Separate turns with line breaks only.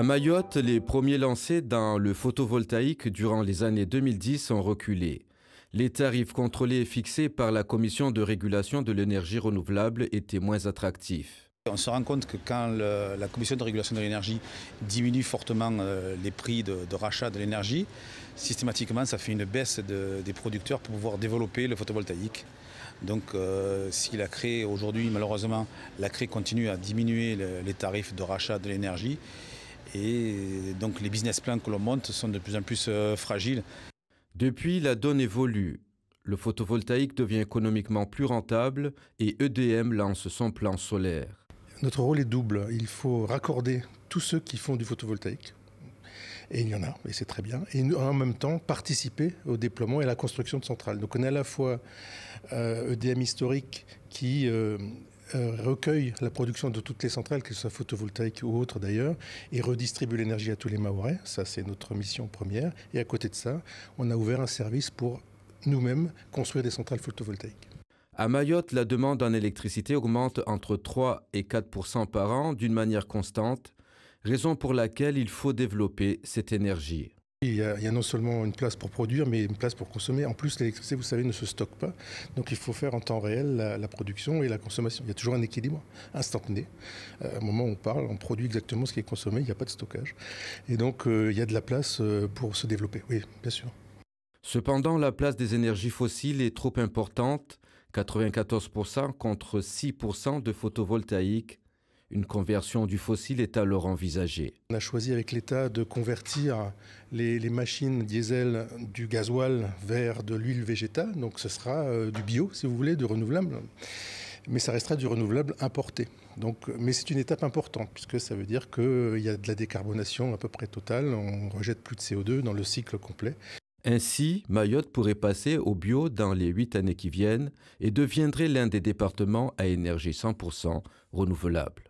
À Mayotte, les premiers lancés dans le photovoltaïque durant les années 2010 ont reculé. Les tarifs contrôlés et fixés par la Commission de régulation de l'énergie
renouvelable étaient moins attractifs. On se rend compte que quand la commission de régulation de l'énergie diminue fortement euh, les prix de, rachat de l'énergie, systématiquement ça fait une baisse des producteurs pour pouvoir développer le photovoltaïque. Donc euh, si la CRE aujourd'hui malheureusement la CRE continue à diminuer les tarifs de rachat de l'énergie, et donc les business plans que l'on monte sont de plus en plus euh, fragiles.
Depuis, la donne évolue. Le photovoltaïque devient économiquement plus rentable et EDM lance son plan solaire.
Notre rôle est double. Il faut raccorder tous ceux qui font du photovoltaïque, et il y en a, et c'est très bien, et en même temps participer au déploiement et à la construction de centrales. Donc on a à la fois EDM euh, e historique qui euh, euh, recueille la production de toutes les centrales, qu'elles soient photovoltaïques ou autres d'ailleurs, et redistribue l'énergie à tous les Maorais. Ça, c'est notre mission première. Et à côté de ça, on a ouvert un service pour nous-mêmes construire des centrales photovoltaïques.
À Mayotte, la demande en électricité augmente entre 3 et 4 par an d'une manière constante, raison pour laquelle il faut développer cette énergie.
Il y, a, non seulement une place pour produire, mais une place pour consommer. En plus, l'électricité, vous savez, ne se stocke pas. Donc il faut faire en temps réel la, production et la consommation. Il y a toujours un équilibre instantané. Euh, à un moment où on parle, on produit exactement ce qui est consommé, il n'y a pas de stockage. Et donc euh, il y a de la place euh, pour se développer, oui, bien sûr.
Cependant, la place des énergies fossiles est trop importante, 94% contre 6% de photovoltaïque une conversion du fossile est alors envisagée.
On a choisi avec l'État de convertir les, machines diesel du gasoil vers de l'huile végétale, donc ce sera euh, du bio, si vous voulez, du renouvelable. Mais ça restera du renouvelable importé. Donc, mais c'est une étape importante, puisque ça veut dire qu'il euh, y a de la décarbonation à peu près totale, on rejette plus de CO2 dans le cycle complet. Ainsi,
Mayotte pourrait passer au bio dans les huit années qui viennent et deviendrait l'un des départements à énergie 100% renouvelable.